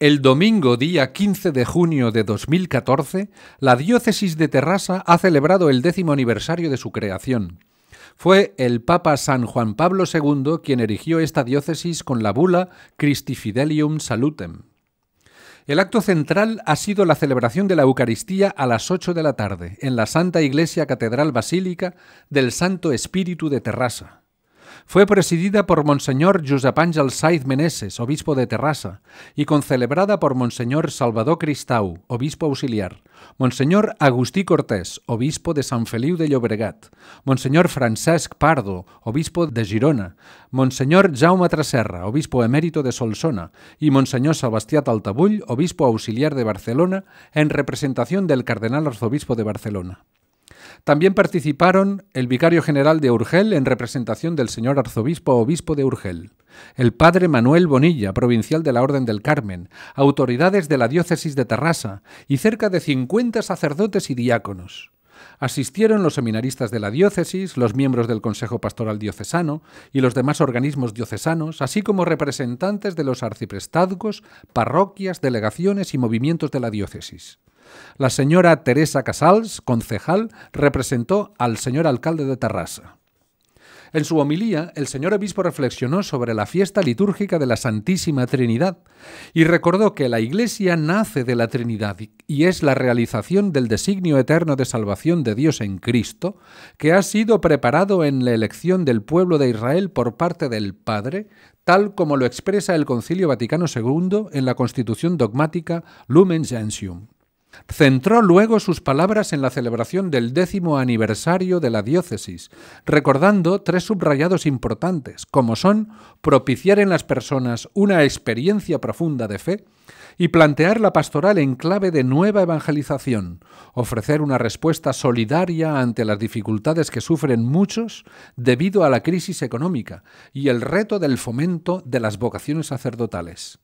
El domingo día 15 de junio de 2014, la diócesis de Terrassa ha celebrado el décimo aniversario de su creación. Fue el Papa San Juan Pablo II quien erigió esta diócesis con la bula Christi Fidelium Salutem. El acto central ha sido la celebración de la Eucaristía a las 8 de la tarde en la Santa Iglesia Catedral Basílica del Santo Espíritu de Terrassa. Fue presidida por Monseñor Josep Ángel Saiz Meneses, obispo de Terrassa, y concelebrada por Monseñor Salvador Cristau, obispo auxiliar, Monseñor Agustí Cortés, obispo de Sant Feliu de Llobregat, Monseñor Francesc Pardo, obispo de Girona, Monseñor Jaume Traserra, obispo emérito de Solsona, y Monseñor Sebastià Taltabull, obispo auxiliar de Barcelona, en representación del cardenal arzobispo de Barcelona. También participaron el vicario general de Urgel en representación del señor arzobispo obispo de Urgel, el padre Manuel Bonilla, provincial de la Orden del Carmen, autoridades de la diócesis de Terrassa y cerca de 50 sacerdotes y diáconos. Asistieron los seminaristas de la diócesis, los miembros del Consejo Pastoral Diocesano y los demás organismos diocesanos, así como representantes de los arciprestazgos, parroquias, delegaciones y movimientos de la diócesis. La señora Teresa Casals, concejal, representó al señor alcalde de Tarrasa. En su homilía, el señor obispo reflexionó sobre la fiesta litúrgica de la Santísima Trinidad y recordó que la Iglesia nace de la Trinidad y es la realización del designio eterno de salvación de Dios en Cristo, que ha sido preparado en la elección del pueblo de Israel por parte del Padre, tal como lo expresa el Concilio Vaticano II en la Constitución dogmática Lumen Gentium. Centró luego sus palabras en la celebración del décimo aniversario de la diócesis, recordando tres subrayados importantes, como son propiciar en las personas una experiencia profunda de fe y plantear la pastoral en clave de nueva evangelización, ofrecer una respuesta solidaria ante las dificultades que sufren muchos debido a la crisis económica y el reto del fomento de las vocaciones sacerdotales.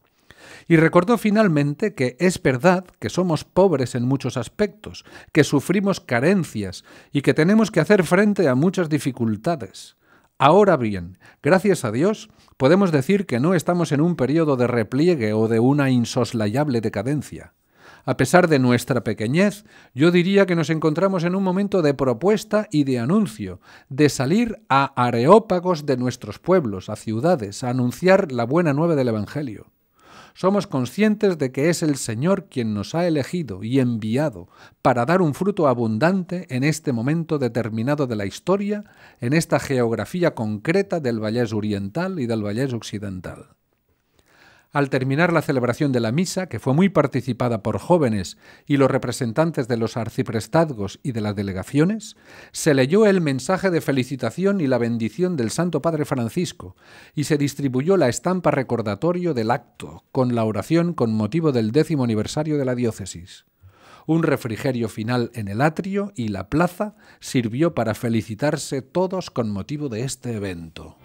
Y recordó finalmente que es verdad que somos pobres en muchos aspectos, que sufrimos carencias y que tenemos que hacer frente a muchas dificultades. Ahora bien, gracias a Dios, podemos decir que no estamos en un periodo de repliegue o de una insoslayable decadencia. A pesar de nuestra pequeñez, yo diría que nos encontramos en un momento de propuesta y de anuncio, de salir a areópagos de nuestros pueblos, a ciudades, a anunciar la buena nueva del Evangelio somos conscientes de que es el Señor quien nos ha elegido y enviado para dar un fruto abundante en este momento determinado de la historia, en esta geografía concreta del Vallés Oriental y del Vallés Occidental. Al terminar la celebración de la misa, que fue muy participada por jóvenes y los representantes de los arciprestazgos y de las delegaciones, se leyó el mensaje de felicitación y la bendición del Santo Padre Francisco y se distribuyó la estampa recordatorio del acto con la oración con motivo del décimo aniversario de la diócesis un refrigerio final en el atrio y la plaza sirvió para felicitarse todos con motivo de este evento.